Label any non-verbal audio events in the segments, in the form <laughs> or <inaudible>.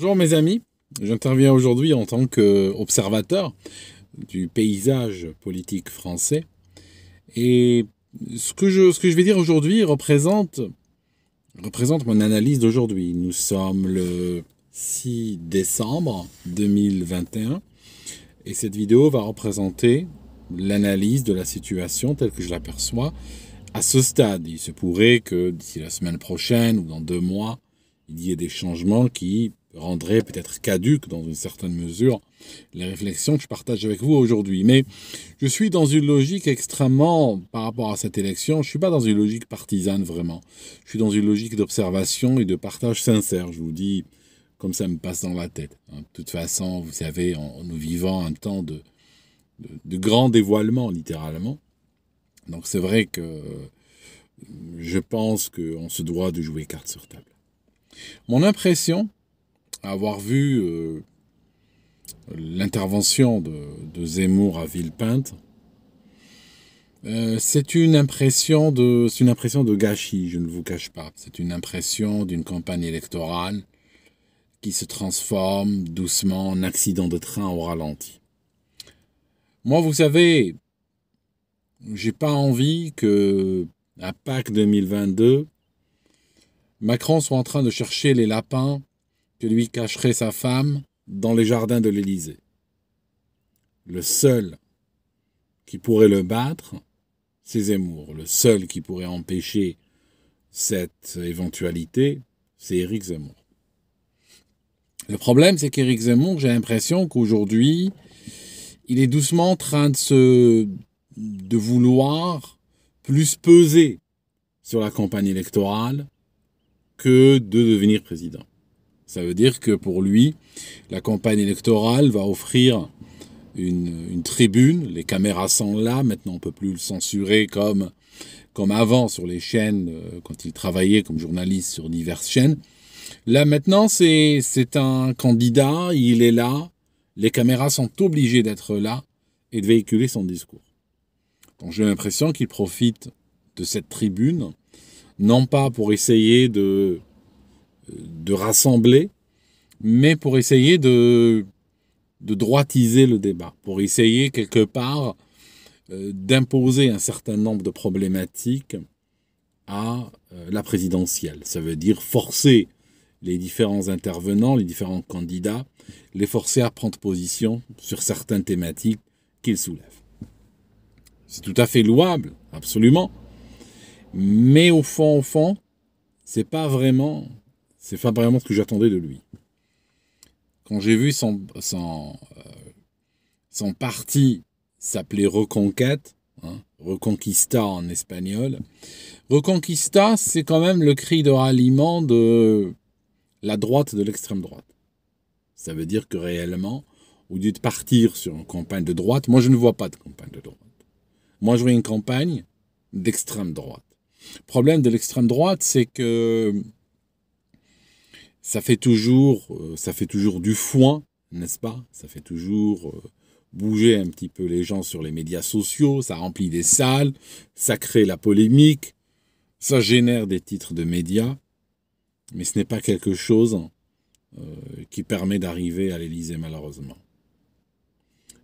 Bonjour mes amis, j'interviens aujourd'hui en tant qu'observateur du paysage politique français. Et ce que je, que je vais dire aujourd'hui représente, représente mon analyse d'aujourd'hui. Nous sommes le 6 décembre 2021 et cette vidéo va représenter l'analyse de la situation telle que je l'aperçois à ce stade. Il se pourrait que d'ici la semaine prochaine ou dans deux mois, il y ait des changements qui rendrait peut-être caduque dans une certaine mesure les réflexions que je partage avec vous aujourd'hui. Mais je suis dans une logique extrêmement, par rapport à cette élection, je ne suis pas dans une logique partisane vraiment. Je suis dans une logique d'observation et de partage sincère, je vous dis, comme ça me passe dans la tête. Hein. De toute façon, vous savez, en, nous vivant un temps de, de, de grand dévoilement, littéralement. Donc c'est vrai que je pense qu'on se doit de jouer carte sur table. Mon impression, avoir vu euh, l'intervention de, Zemmour à Villepinte, euh, c'est une impression de une impression de gâchis, je ne vous cache pas. C'est une impression d'une campagne électorale qui se transforme doucement en accident de train au ralenti. Moi, vous savez, j'ai pas envie que à Pâques 2022, Macron soit en train de chercher les lapins que lui cacherait sa femme dans les jardins de l'Élysée. Le seul qui pourrait le battre, c'est Zemmour. Le seul qui pourrait empêcher cette éventualité, c'est Éric Zemmour. Le problème, c'est qu'Éric Zemmour, j'ai l'impression qu'aujourd'hui, il est doucement en train de de vouloir plus peser sur la campagne électorale que de devenir président. Ça veut dire que pour lui, la campagne électorale va offrir une, tribune. Les caméras sont là. Maintenant, on ne peut plus le censurer comme, comme avant sur les chaînes, euh, quand il travaillait comme journaliste sur diverses chaînes. Là, maintenant, c'est un candidat. Il est là. Les caméras sont obligées d'être là et de véhiculer son discours. Donc j'ai l'impression qu'il profite de cette tribune, non pas pour essayer de de rassembler, mais pour essayer de, de droitiser le débat, pour essayer quelque part euh, d'imposer un certain nombre de problématiques à euh, la présidentielle. Ça veut dire forcer les différents intervenants, les différents candidats, les forcer à prendre position sur certaines thématiques qu'ils soulèvent. C'est tout à fait louable, absolument. Mais au fond, au fond, c'est pas vraiment c'est pas vraiment ce que j'attendais de lui. Quand j'ai vu son, son, euh, son parti s'appeler Reconquête, hein, Reconquista en espagnol, Reconquista, c'est quand même le cri de ralliement de la droite de l'extrême droite. Ça veut dire que réellement, au lieu de partir sur une campagne de droite, moi je ne vois pas de campagne de droite. Moi je vois une campagne d'extrême droite. Le problème de l'extrême droite, c'est que ça fait toujours, euh, ça fait toujours du foin, n'est-ce pas Ça fait toujours euh, bouger un petit peu les gens sur les médias sociaux, ça remplit des salles, ça crée la polémique, ça génère des titres de médias, mais ce n'est pas quelque chose hein, euh, qui permet d'arriver à l'Élysée malheureusement.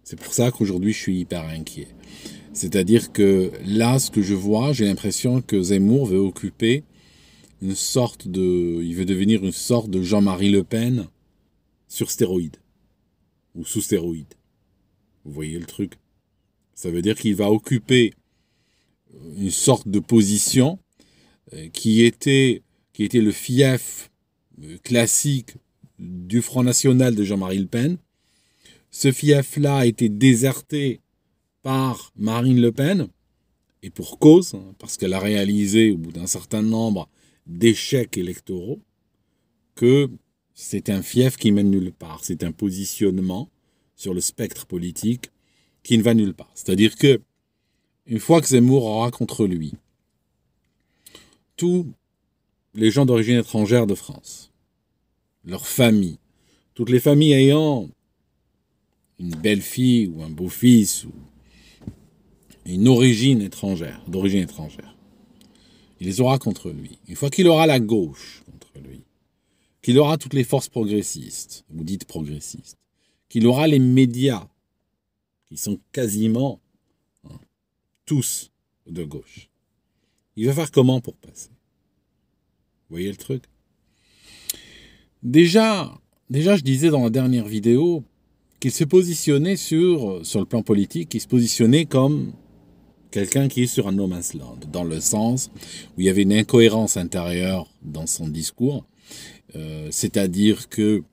C'est pour ça qu'aujourd'hui je suis hyper inquiet. C'est-à-dire que là, ce que je vois, j'ai l'impression que Zemmour veut occuper sorte de, il veut devenir une sorte de Jean-Marie Le Pen sur stéroïde ou sous stéroïde. Vous voyez le truc Ça veut dire qu'il va occuper euh, une sorte de position euh, qui était, qui était le fief euh, classique du Front National de Jean-Marie Le Pen. Ce fief-là a été déserté par Marine Le Pen, et pour cause, hein, parce qu'elle a réalisé au bout d'un certain nombre d'échecs électoraux que c'est un fief qui mène nulle part, c'est un positionnement sur le spectre politique qui ne va nulle part. C'est-à-dire que une fois que Zemmour aura contre lui tous les gens d'origine étrangère de France, leurs familles, toutes les familles ayant une belle fille ou un beau fils ou une origine étrangère, d'origine étrangère. Il les aura contre lui. Une fois qu'il aura la gauche contre lui, qu'il aura toutes les forces progressistes, vous dites progressistes, qu'il aura les médias, qui sont quasiment hein, tous de gauche. Il va faire comment pour passer Vous voyez le truc Déjà, déjà, je disais dans la dernière vidéo qu'il se positionnait sur, sur le plan politique, il se positionnait comme quelqu'un qui est sur un no man's dans le sens où il y avait une incohérence intérieure dans son discours, euh, c'est-à-dire que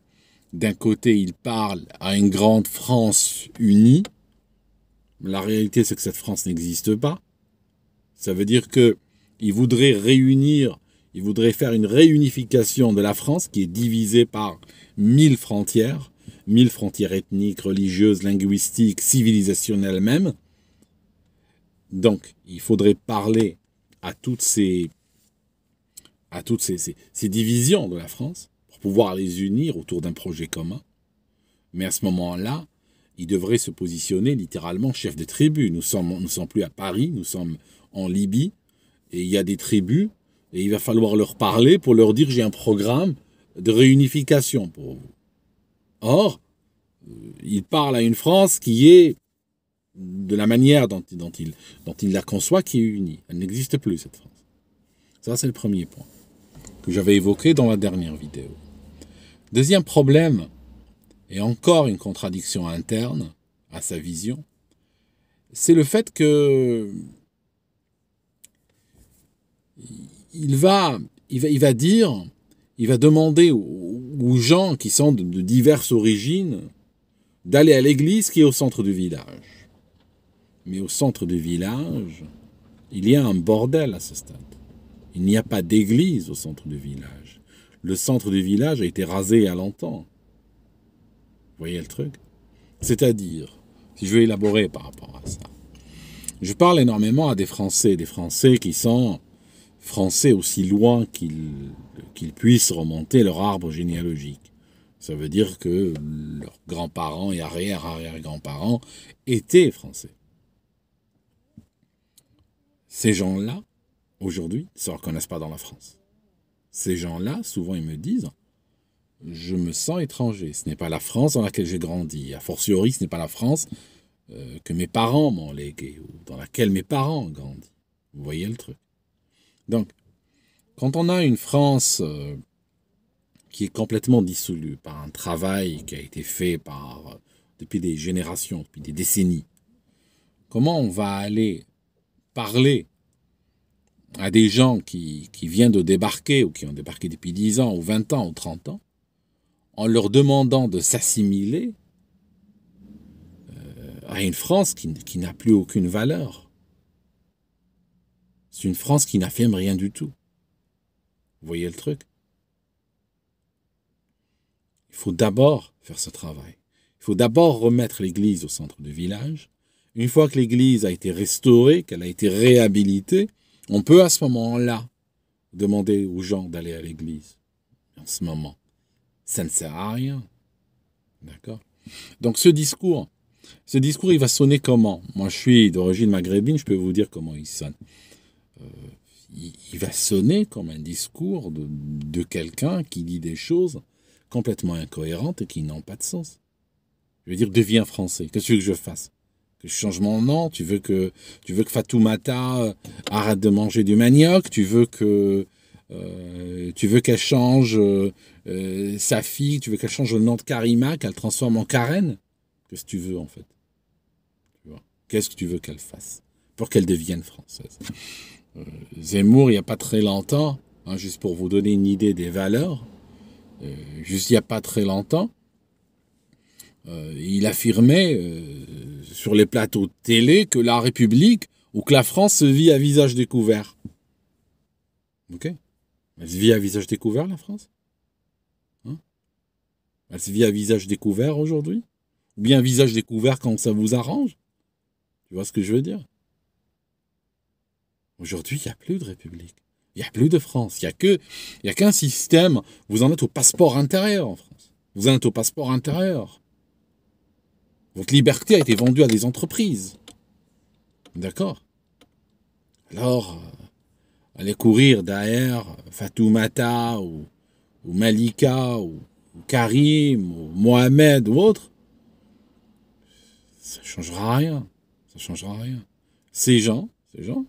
d'un côté il parle à une grande France unie, la réalité c'est que cette France n'existe pas. Ça veut dire que il voudrait réunir, il voudrait faire une réunification de la France qui est divisée par mille frontières, mille frontières ethniques, religieuses, linguistiques, civilisationnelles même, donc, il faudrait parler à toutes ces, à toutes ces, divisions de la France pour pouvoir les unir autour d'un projet commun. Mais à ce moment-là, il devrait se positionner littéralement chef de tribu. Nous ne sommes, nous sommes plus à Paris, nous sommes en Libye, et il y a des tribus, et il va falloir leur parler pour leur dire j'ai un programme de réunification pour vous. Or, euh, il parle à une France qui est de la manière dont, il, la conçoit qui est unie. Elle n'existe plus, cette France. Ça, c'est le premier point que j'avais évoqué dans la dernière vidéo. Deuxième problème, et encore une contradiction interne à sa vision, c'est le fait que il va, il va, il va dire, il va demander aux, gens qui sont de diverses origines d'aller à l'église qui est au centre du village mais au centre du village, il y a un bordel à ce stade. Il n'y a pas d'église au centre du village. Le centre du village a été rasé il y a longtemps. Vous voyez le truc C'est-à-dire, si je veux élaborer par rapport à ça, je parle énormément à des Français, des Français qui sont Français aussi loin qu'ils puissent remonter leur arbre généalogique. Ça veut dire que leurs grands-parents et arrière-arrière-grands-parents étaient Français. Ces gens-là, aujourd'hui, ne se reconnaissent pas dans la France. Ces gens-là, souvent, ils me disent Je me sens étranger. Ce n'est pas la France dans laquelle j'ai grandi. A fortiori, ce n'est pas la France euh, que mes parents m'ont légué ou dans laquelle mes parents ont grandi. Vous voyez le truc. Donc, quand on a une France euh, qui est complètement dissolue par un travail qui a été fait par, euh, depuis des générations, depuis des décennies, comment on va aller parler à des gens qui, viennent de débarquer, ou qui ont débarqué depuis 10 ans, ou 20 ans, ou 30 ans, en leur demandant de s'assimiler euh, à une France qui, qui n'a plus aucune valeur. C'est une France qui n'affirme rien du tout. Vous voyez le truc Il faut d'abord faire ce travail. Il faut d'abord remettre l'Église au centre du village, une fois que l'Église a été restaurée, qu'elle a été réhabilitée, on peut à ce moment-là demander aux gens d'aller à l'Église. En ce moment, ça ne sert à rien. D'accord Donc ce discours, ce discours, il va sonner comment Moi, je suis d'origine maghrébine, je peux vous dire comment il sonne. Euh, il, va sonner comme un discours de, quelqu'un qui dit des choses complètement incohérentes et qui n'ont pas de sens. Je veux dire, deviens français. Qu'est-ce que je fasse que je change mon nom, tu veux que, tu veux que Fatoumata euh, arrête de manger du manioc, tu veux que euh, tu veux qu'elle change euh, sa fille, tu veux qu'elle change le nom de Karima, qu'elle transforme en Karen Qu'est-ce que tu veux en fait Qu'est-ce que tu veux qu'elle fasse pour qu'elle devienne française Zemmour, il n'y a pas très longtemps, hein, juste pour vous donner une idée des valeurs, juste il n'y a pas très longtemps, euh, il affirmait euh, sur les plateaux de télé que la République ou que la France se vit à visage découvert. Ok Elle se vit à visage découvert, la France hein Elle se vit à visage découvert aujourd'hui Ou bien visage découvert quand ça vous arrange Tu vois ce que je veux dire Aujourd'hui, il n'y a plus de République. Il n'y a plus de France. Il n'y a, que, y a qu'un système. Vous en êtes au passeport intérieur en France. Vous en êtes au passeport intérieur. Votre liberté a été vendue à des entreprises. D'accord Alors, euh, aller courir derrière Fatoumata ou, ou Malika ou, Karim ou Mohamed ou autre, ça changera rien. Ça changera rien. Ces gens, ces gens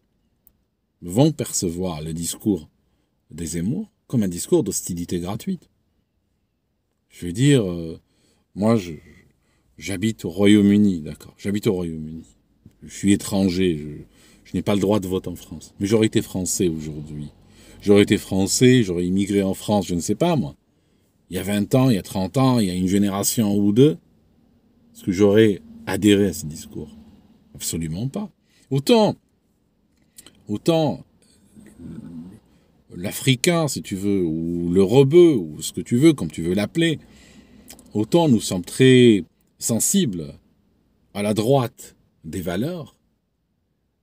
vont percevoir le discours des émours comme un discours d'hostilité gratuite. Je veux dire, euh, moi, je, J'habite au Royaume-Uni, d'accord. J'habite au Royaume-Uni. Je suis étranger, je, n'ai pas le droit de vote en France. Mais j'aurais été français aujourd'hui. J'aurais été français, j'aurais immigré en France, je ne sais pas moi. Il y a 20 ans, il y a 30 ans, il y a une génération ou deux. Est-ce que j'aurais adhéré à ce discours Absolument pas. Autant, autant l'Africain, si tu veux, ou le rebeu, ou ce que tu veux, comme tu veux l'appeler, autant nous sommes très sensible à la droite des valeurs,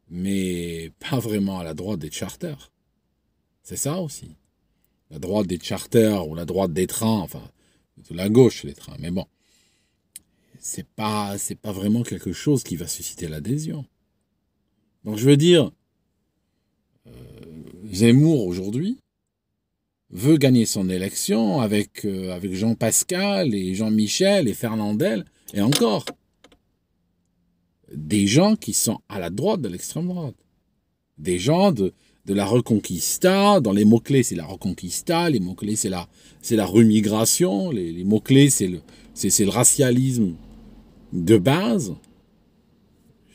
mais pas vraiment à la droite des charters. C'est ça aussi. La droite des charters ou la droite des trains, enfin, de la gauche des trains, mais bon. C'est pas, c'est pas vraiment quelque chose qui va susciter l'adhésion. Donc je veux dire, euh, Zemmour aujourd'hui veut gagner son élection avec, euh, avec Jean Pascal et Jean Michel et Fernandel et encore, des gens qui sont à la droite de l'extrême droite. Des gens de, la reconquista, dans les mots-clés c'est la reconquista, les mots-clés c'est la, c'est la remigration, les, mots-clés c'est le, le racialisme de base.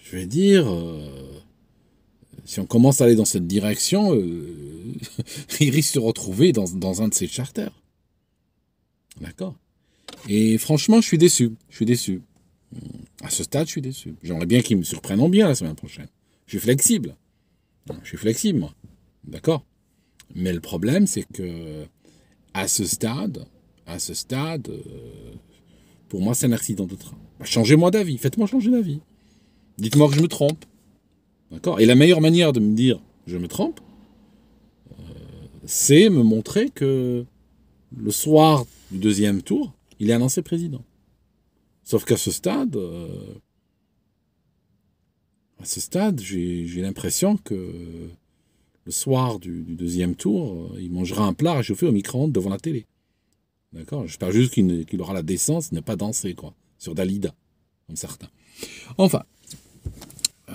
Je veux dire, euh, si on commence à aller dans cette direction, ils euh, <laughs> il risque de se retrouver dans, dans un de ces charters. D'accord et franchement, je suis déçu. Je suis déçu. À ce stade, je suis déçu. J'aimerais bien qu'ils me surprennent bien la semaine prochaine. Je suis flexible. Je suis flexible, moi. D'accord Mais le problème, c'est que à ce stade, à ce stade, euh, pour moi, c'est un accident de train. Bah, changez-moi d'avis. Faites-moi changer d'avis. Dites-moi que je me trompe. D'accord Et la meilleure manière de me dire je me trompe, euh, c'est me montrer que le soir du deuxième tour, il est annoncé président. Sauf qu'à ce stade, euh, à ce stade, j'ai l'impression que le soir du, deuxième tour, euh, il mangera un plat réchauffé au micro-ondes devant la télé. D'accord J'espère juste qu'il aura la décence de ne pas danser, quoi, sur Dalida, comme certains. Enfin. Euh,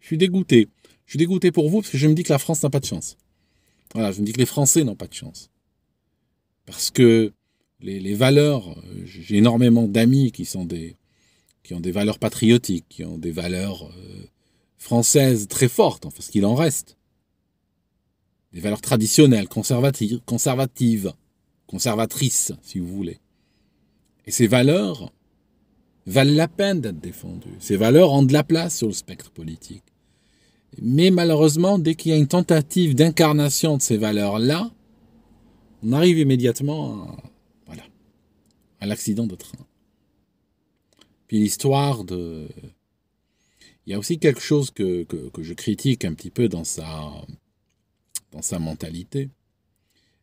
je suis dégoûté. Je suis dégoûté pour vous parce que je me dis que la France n'a pas de chance je me dis que les Français n'ont pas de chance. Parce que les, valeurs, euh, j'ai énormément d'amis qui sont des qui ont des valeurs patriotiques, qui ont des valeurs euh, françaises très fortes, enfin ce qu'il en reste. Des valeurs traditionnelles, conservatives, conservatrices, si vous voulez. Et ces valeurs valent la peine d'être défendues. Ces valeurs ont de la place sur le spectre politique. Mais malheureusement, dès qu'il y a une tentative d'incarnation de ces valeurs-là, on arrive immédiatement à, voilà, à l'accident de train. Puis l'histoire de... Il y a aussi quelque chose que, je critique un petit peu dans sa, dans sa mentalité.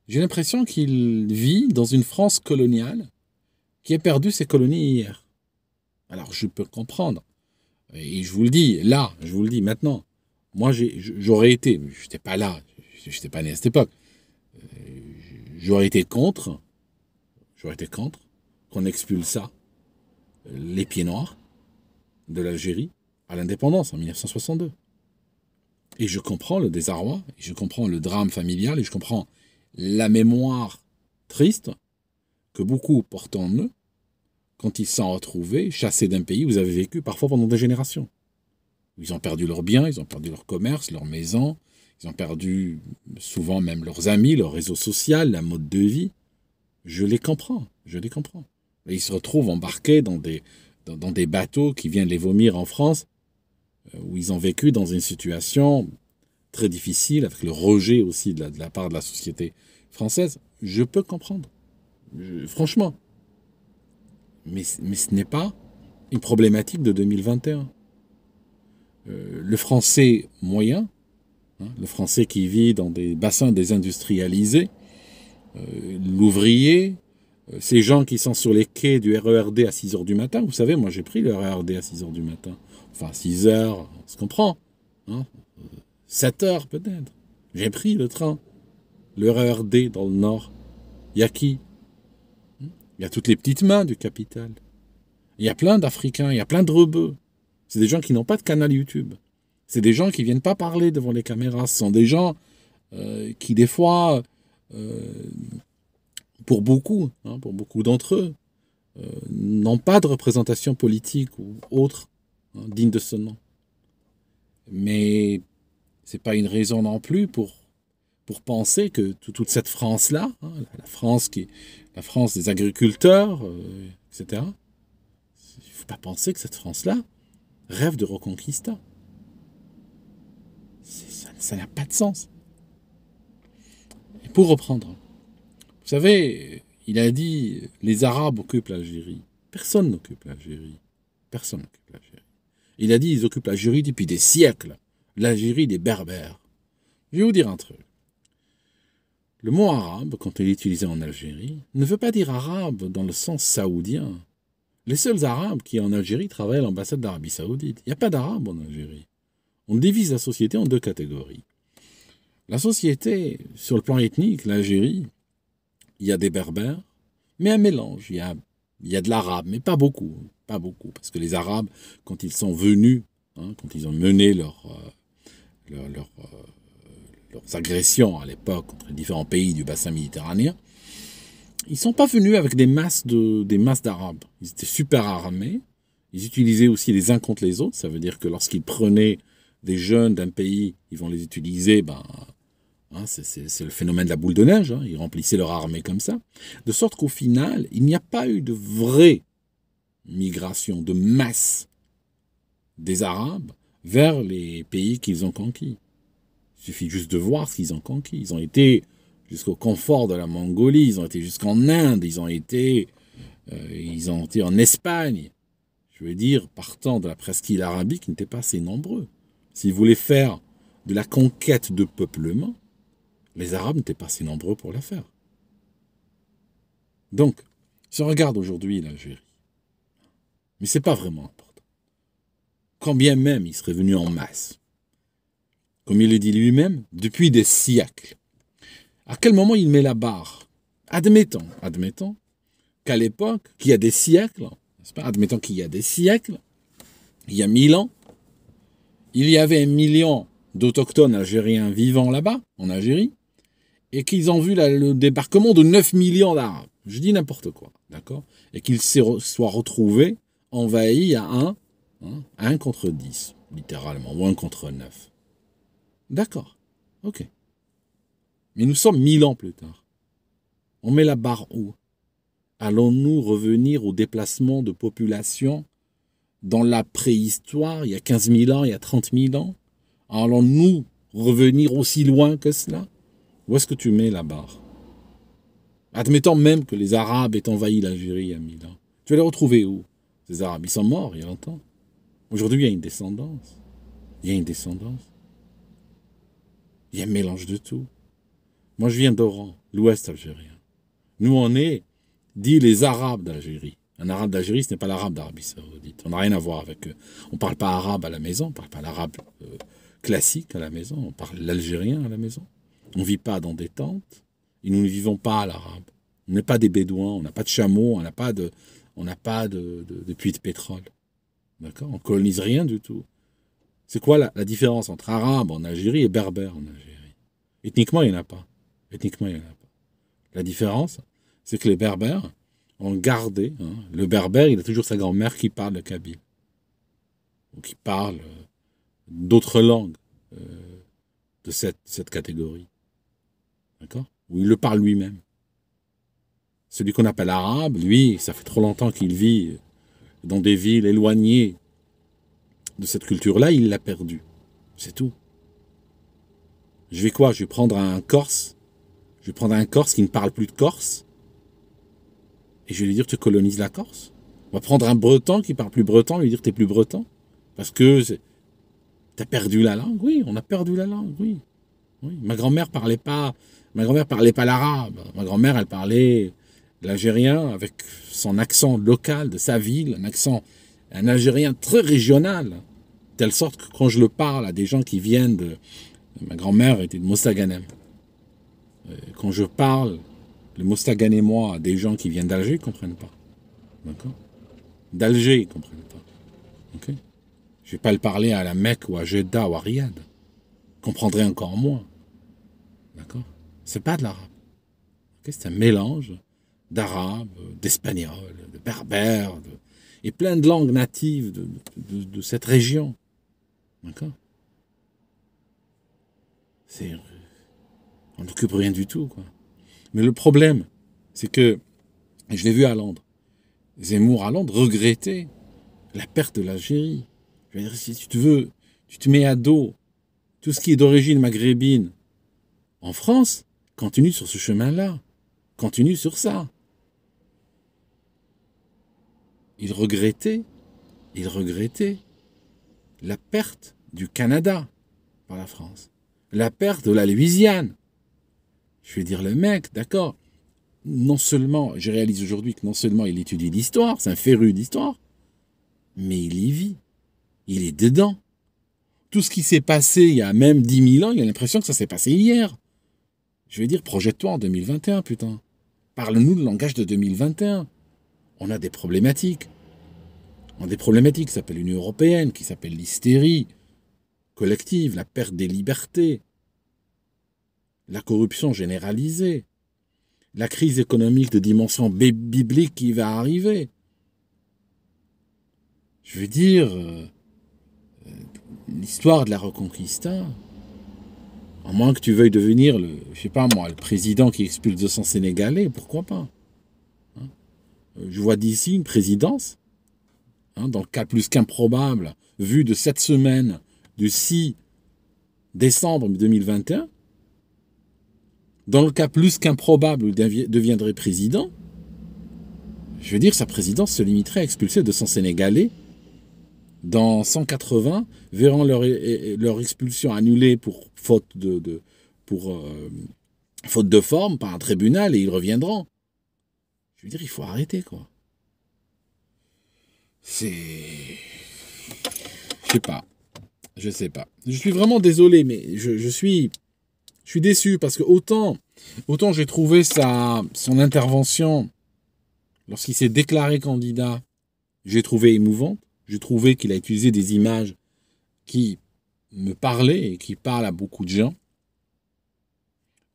J'ai l'impression qu'il vit dans une France coloniale qui a perdu ses colonies hier. Alors je peux comprendre. Et je vous le dis, là, je vous le dis maintenant, moi, j'aurais été, je n'étais pas là, je n'étais pas né à cette époque. Euh, j'aurais été contre, j'aurais été contre qu'on ça, les pieds noirs de l'Algérie à l'indépendance en 1962. Et je comprends le désarroi, je comprends le drame familial, et je comprends la mémoire triste que beaucoup portent en eux quand ils sont retrouvés chassés d'un pays où ils avaient vécu parfois pendant des générations. Ils ont perdu leurs biens, ils ont perdu leur commerce, leur maison, ils ont perdu souvent même leurs amis, leur réseau social, la mode de vie. Je les comprends, je les comprends. Et ils se retrouvent embarqués dans des, dans, des bateaux qui viennent les vomir en France, euh, où ils ont vécu dans une situation très difficile, avec le rejet aussi de la, part de la société française. Je peux comprendre, franchement. Mais, mais ce n'est pas une problématique de 2021 le français moyen, hein, le français qui vit dans des bassins désindustrialisés, euh, l'ouvrier, euh, ces gens qui sont sur les quais du RERD à 6 heures du matin. Vous savez, moi j'ai pris le RERD à 6 heures du matin. Enfin, 6 heures, on se comprend. 7 hein, euh, heures peut-être. J'ai pris le train. Le RERD dans le nord. Il y a qui hein Il y a toutes les petites mains du capital. Il y a plein d'Africains, il y a plein de rebeux. C'est des gens qui n'ont pas de canal YouTube. C'est des gens qui viennent pas parler devant les caméras. Ce sont des gens euh, qui, des fois, euh, pour beaucoup, hein, pour beaucoup d'entre eux, euh, n'ont pas de représentation politique ou autre hein, digne de ce nom. Mais c'est pas une raison non plus pour pour penser que toute cette France-là, hein, la France qui la France des agriculteurs, etc. Il faut pas penser que cette France-là rêve de reconquista. Ça n'a pas de sens. Et pour reprendre, vous savez, il a dit les Arabes occupent l'Algérie. Personne n'occupe l'Algérie. Personne n'occupe l'Algérie. Il a dit ils occupent l'Algérie depuis des siècles. L'Algérie des Berbères. Je vais vous dire un truc. Le mot arabe, quand il est utilisé en Algérie, ne veut pas dire arabe dans le sens saoudien. Les seuls arabes qui en Algérie travaillent à l'ambassade d'Arabie saoudite. Il n'y a pas d'Arabes en Algérie on divise la société en deux catégories. La société, sur le plan ethnique, l'Algérie, il y a des berbères, mais un mélange. Il y a, de l'arabe, mais pas beaucoup. Pas beaucoup. Parce que les arabes, quand ils sont venus, hein, quand ils ont mené leur, euh, euh, leurs agressions à l'époque contre les différents pays du bassin méditerranéen, ils ne sont pas venus avec des masses des masses d'arabes. Ils étaient super armés. Ils utilisaient aussi les uns contre les autres. Ça veut dire que lorsqu'ils prenaient des jeunes d'un pays, ils vont les utiliser, ben, hein, c'est le phénomène de la boule de neige, hein. ils remplissaient leur armée comme ça. De sorte qu'au final, il n'y a pas eu de vraie migration de masse des Arabes vers les pays qu'ils ont conquis. Il suffit juste de voir ce qu'ils ont conquis. Ils ont été jusqu'au confort de la Mongolie, ils ont été jusqu'en Inde, ils ont été, euh, ils ont été en Espagne. Je veux dire, partant de la presqu'île arabique, ils n'étaient pas assez nombreux. S'ils voulaient faire de la conquête de peuplement, les Arabes n'étaient pas si nombreux pour la faire. Donc, si on regarde aujourd'hui l'Algérie, mais ce n'est pas vraiment important. Quand bien même il serait venu en masse, comme il le dit lui-même, depuis des siècles, à quel moment il met la barre Admettons, admettons qu'à l'époque, qu'il y a des siècles, pas admettons qu'il y a des siècles, il y a mille ans, il y avait un million d'autochtones algériens vivant là-bas, en Algérie, et qu'ils ont vu le débarquement de 9 millions d'Arabes. Je dis n'importe quoi, d'accord Et qu'ils soient retrouvés envahis à 1, 1 hein, contre 10, littéralement, ou 1 contre 9. D'accord, ok. Mais nous sommes 1000 ans plus tard. On met la barre où Allons-nous revenir au déplacement de population dans la préhistoire, il y a 15 000 ans, il y a 30 000 ans Allons-nous revenir aussi loin que cela Où est-ce que tu mets la barre Admettons même que les Arabes aient envahi l'Algérie il y a 1000 ans. Tu vas les retrouver où Ces Arabes, ils sont morts il y a longtemps. Aujourd'hui, il y a une descendance. Il y a une descendance. Il y a un mélange de tout. Moi, je viens d'Oran, l'ouest algérien. Nous, on est, dit les Arabes d'Algérie. Un arabe d'Algérie, ce n'est pas l'arabe d'Arabie saoudite. On n'a rien à voir avec eux. On ne parle pas arabe à la maison, on ne parle pas l'arabe euh, classique à la maison, on parle l'algérien à la maison. On ne vit pas dans des tentes et nous ne vivons pas à l'arabe. On n'est pas des bédouins, on n'a pas de chameaux, on n'a pas de, on n'a pas de, de, puits de pétrole. D'accord On colonise rien du tout. C'est quoi la, différence entre arabe en Algérie et berbère en Algérie Ethniquement, il n'y a pas. Ethniquement, il n'y en a pas. La différence, c'est que les berbères, en garder. Hein. Le berbère, il a toujours sa grand-mère qui parle le kabyle, ou qui parle euh, d'autres langues euh, de cette, cette catégorie. D'accord Ou il le parle lui-même. Celui qu'on appelle arabe, lui, ça fait trop longtemps qu'il vit euh, dans des villes éloignées de cette culture-là, il l'a perdu. C'est tout. Je vais quoi Je vais prendre un Corse. Je vais prendre un Corse qui ne parle plus de Corse. Et je vais lui dire, tu colonises la Corse. On va prendre un breton qui parle plus breton lui dire, tu t'es plus breton. Parce que tu as perdu la langue. Oui, on a perdu la langue, oui. oui. Ma grand-mère parlait pas, ma grand-mère parlait pas l'arabe. Ma grand-mère, elle parlait l'algérien avec son accent local de sa ville, un accent, un algérien très régional. telle sorte que quand je le parle à des gens qui viennent de, ma grand-mère était de Mossaganem. Euh, quand je parle le et moi, des gens qui viennent d'Alger, ne comprennent pas. D'accord D'Alger, ils ne comprennent pas. Je ne vais pas le parler à la Mecque ou à Jeddah ou à Riyad. Ils comprendraient encore moins. D'accord C'est pas de l'arabe. C'est un mélange d'arabe, d'espagnol, de berbère, et plein de langues natives de, cette région. D'accord C'est. On n'occupe rien du tout, quoi. Mais le problème, c'est que, je l'ai vu à Londres, Zemmour à Londres regrettait la perte de l'Algérie. Je veux dire, si tu te veux, tu te mets à dos tout ce qui est d'origine maghrébine en France, continue sur ce chemin-là, continue sur ça. Il regrettait, il regrettait la perte du Canada par la France, la perte de la Louisiane, je vais dire, le mec, d'accord, non seulement, je réalise aujourd'hui que non seulement il étudie l'histoire, c'est un féru d'histoire, mais il y vit. Il est dedans. Tout ce qui s'est passé il y a même 10 000 ans, il a l'impression que ça s'est passé hier. Je vais dire, projette-toi en 2021, putain. Parle-nous le langage de 2021. On a des problématiques. On a des problématiques qui s'appellent l'Union européenne, qui s'appelle l'hystérie collective, la perte des libertés, la corruption généralisée, la crise économique de dimension biblique qui va arriver. Je veux dire, euh, euh, l'histoire de la Reconquista, à moins que tu veuilles devenir, le, je sais pas moi, le président qui expulse 200 Sénégalais, pourquoi pas hein. euh, Je vois d'ici une présidence, hein, dans le cas plus qu'improbable, vu de cette semaine du 6 décembre 2021, dans le cas plus qu'improbable où il deviendrait président, je veux dire, sa présidence se limiterait à expulser 200 Sénégalais dans 180, verront leur, leur expulsion annulée pour faute de, pour, euh, faute de forme par un tribunal et ils reviendront. Je veux dire, il faut arrêter, quoi. C'est. Je sais pas. Je sais pas. Je suis vraiment désolé, mais je suis je suis déçu parce que autant, autant j'ai trouvé sa, son intervention lorsqu'il s'est déclaré candidat, j'ai trouvé émouvante. J'ai trouvé qu'il a utilisé des images qui me parlaient et qui parlent à beaucoup de gens.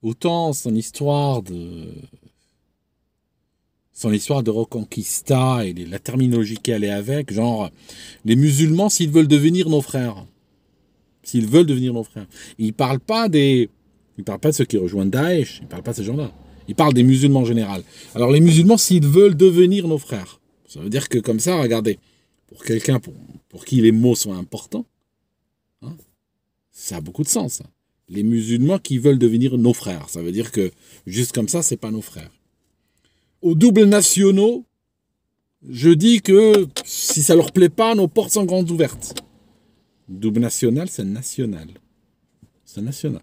Autant son histoire de son histoire de Reconquista et la terminologie qui allait avec, genre les musulmans s'ils veulent devenir nos frères, s'ils veulent devenir nos frères, il parlent pas des il ne parle pas de ceux qui rejoignent Daesh, il ne parle pas de ces gens-là. Il parle des musulmans en général. Alors les musulmans, s'ils veulent devenir nos frères, ça veut dire que comme ça, regardez, pour quelqu'un pour, qui les mots sont importants, hein, ça a beaucoup de sens. Hein. Les musulmans qui veulent devenir nos frères, ça veut dire que juste comme ça, ce n'est pas nos frères. Aux doubles nationaux, je dis que si ça leur plaît pas, nos portes sont grandes ouvertes. Double national, c'est national. C'est national.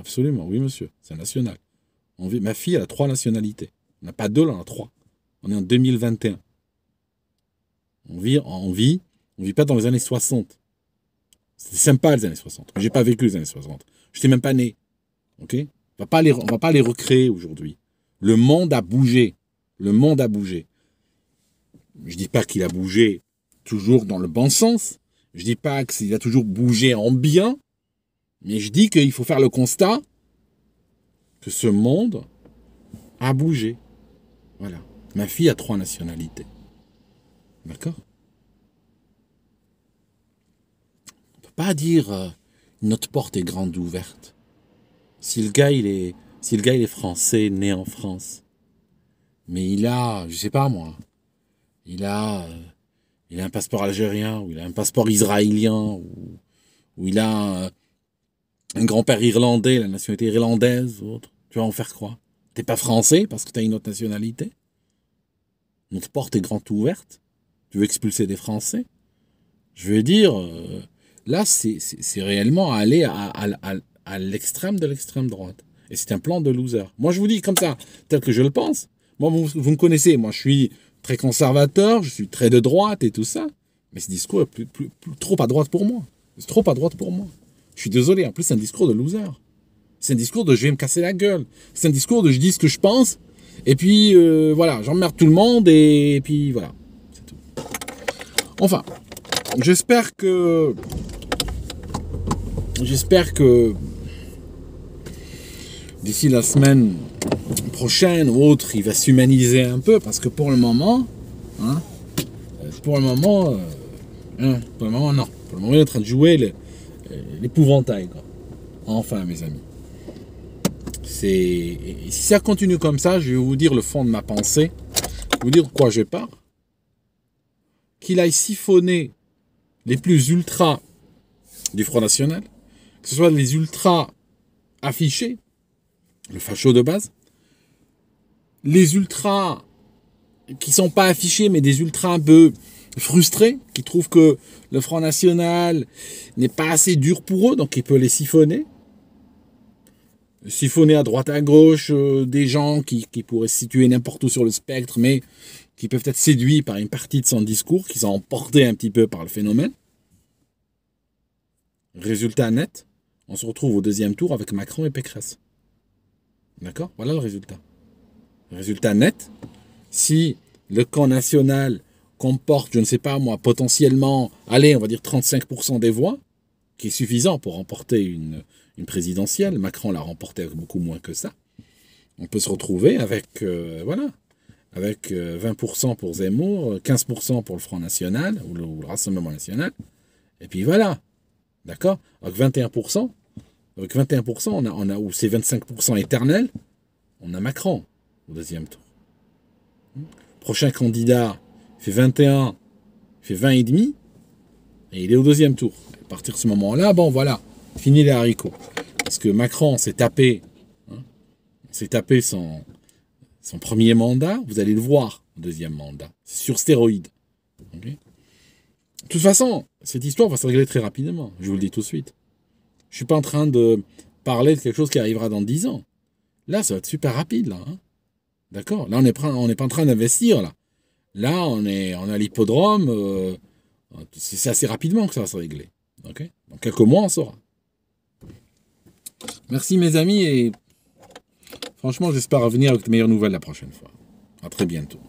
Absolument, oui, monsieur. C'est national. On Ma fille, elle a trois nationalités. On n'a pas deux, on en a trois. On est en 2021. On vit, on vit, on vit pas dans les années 60. C'était sympa les années 60. J'ai pas vécu les années 60. Je n'étais même pas né. Ok On va pas on va pas les recréer aujourd'hui. Le monde a bougé. Le monde a bougé. Je dis pas qu'il a bougé toujours dans le bon sens. Je dis pas qu'il a toujours bougé en bien. Mais je dis qu'il faut faire le constat que ce monde a bougé. Voilà. Ma fille a trois nationalités. D'accord On ne peut pas dire euh, notre porte est grande ouverte. Si le gars, il est, si le gars, il est français, né en France, mais il a, je sais pas moi, il a, euh, il a un passeport algérien, ou il a un passeport israélien, ou, il a, euh, un grand-père irlandais, la nationalité irlandaise Tu vas en faire croire. T'es pas français parce que tu as une autre nationalité. Notre porte est grande ouverte. Tu veux expulser des Français. Je veux dire, euh, là, c'est réellement aller à, à, l'extrême de l'extrême droite. Et c'est un plan de loser. Moi, je vous dis comme ça, tel que je le pense. Moi, vous, me connaissez. Moi, je suis très conservateur, je suis très de droite et tout ça. Mais ce discours est trop à droite pour moi. C'est trop à droite pour moi. Je suis désolé, en plus c'est un discours de loser. C'est un discours de je vais me casser la gueule. C'est un discours de je dis ce que je pense. Et puis euh, voilà, j'emmerde tout le monde et, puis voilà. C'est tout. Enfin, j'espère que. J'espère que d'ici la semaine prochaine ou autre, il va s'humaniser un peu parce que pour le moment, hein, euh, pour le moment, euh, hein, pour le moment, non. Pour le moment, il est en train de jouer les euh, l'épouvantail. Enfin, mes amis. C'est Si ça continue comme ça, je vais vous dire le fond de ma pensée, vous dire quoi je pars. Qu'il aille siphonner les plus ultras du Front National, que ce soit les ultras affichés, le facho de base, les ultras qui sont pas affichés, mais des ultras un peu frustrés, qui trouvent que le Front National n'est pas assez dur pour eux, donc il peut les siphonner. Siphonner à droite à gauche euh, des gens qui, qui, pourraient se situer n'importe où sur le spectre, mais qui peuvent être séduits par une partie de son discours, qui sont emportés un petit peu par le phénomène. Résultat net, on se retrouve au deuxième tour avec Macron et Pécresse. D'accord Voilà le résultat. Résultat net, si le camp national comporte, je ne sais pas moi, potentiellement, allez, on va dire 35% des voix, qui est suffisant pour remporter une, présidentielle. Macron l'a remporté avec beaucoup moins que ça. On peut se retrouver avec, euh, voilà, avec 20% euh, pour Zemmour, 15% pour le Front National ou le, Rassemblement National. Et puis voilà. D'accord Avec 21%, avec 21%, on a, on a, ou c'est 25% éternel, on a Macron au deuxième tour. Prochain candidat, il fait 21, il fait 20 et demi, et il est au deuxième tour. À partir de ce moment-là, bon voilà, fini les haricots. Parce que Macron s'est tapé, hein, s'est tapé son, son premier mandat, vous allez le voir, deuxième mandat, sur stéroïde. de toute façon, cette histoire va se régler très rapidement, je vous le dis tout de suite. Je suis pas en train de parler de quelque chose qui arrivera dans 10 ans. Là, ça va être super rapide, là. Hein. D'accord Là, on n'est on pas en train d'investir, là. Là, on, est, on a l'hippodrome. Euh, c'est assez rapidement que ça va se régler. Dans quelques mois, on saura. Merci, mes amis. Et franchement, j'espère revenir avec de meilleures nouvelles la prochaine fois. À très bientôt.